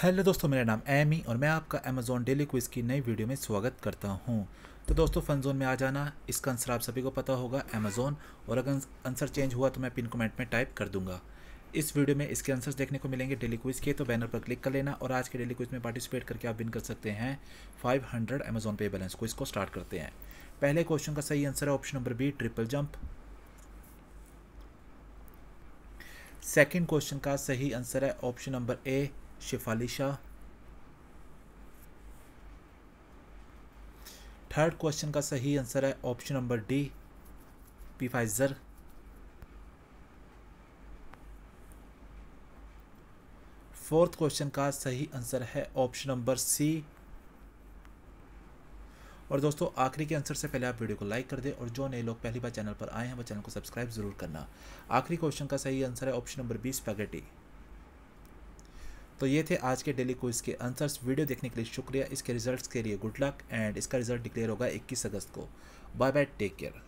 hello दोस्तों मेरा नाम एमी और मैं आपका अमेजोन डेली क्विज़ की नई वीडियो में स्वागत करता हूं तो दोस्तों फन जोन में आ जाना इसका आंसर आप सभी को पता होगा अमेजोन और अगर आंसर चेंज हुआ तो मैं पिन कमेंट में टाइप कर दूंगा इस वीडियो में इसके आंसर्स देखने को मिलेंगे डेली क्विज़ के तो बैनर पर क्लिक कर लेना और आज के डेली क्विज़ में पार्टिसिपेट करके आप विन कर सकते हैं 500 हंड्रेड अमेजोन पे बैलेंस को इसको स्टार्ट करते हैं पहले क्वेश्चन का सही आंसर है option number B triple jump second question का सही आंसर है option number A Shefali Shah third question का सही आंसर है option number D Pfizer fourth question का सही आंसर है ऑप्शन नंबर सी और दोस्तों आखिरी के आंसर से पहले आप वीडियो को लाइक कर दें और जो नए लोग पहली बार चैनल पर आए हैं वो चैनल को सब्सक्राइब जरूर करना आखिरी क्वेश्चन का सही आंसर है ऑप्शन नंबर बी स्पैगेटी तो ये थे आज के डेली क्विज के आंसर्स वीडियो देखने के लिए शुक्रिया इसके रिजल्ट्स के लिए गुड लक एंड इसका रिजल्ट डिक्लेयर होगा 21 अगस्त को बाय बाय टेक केयर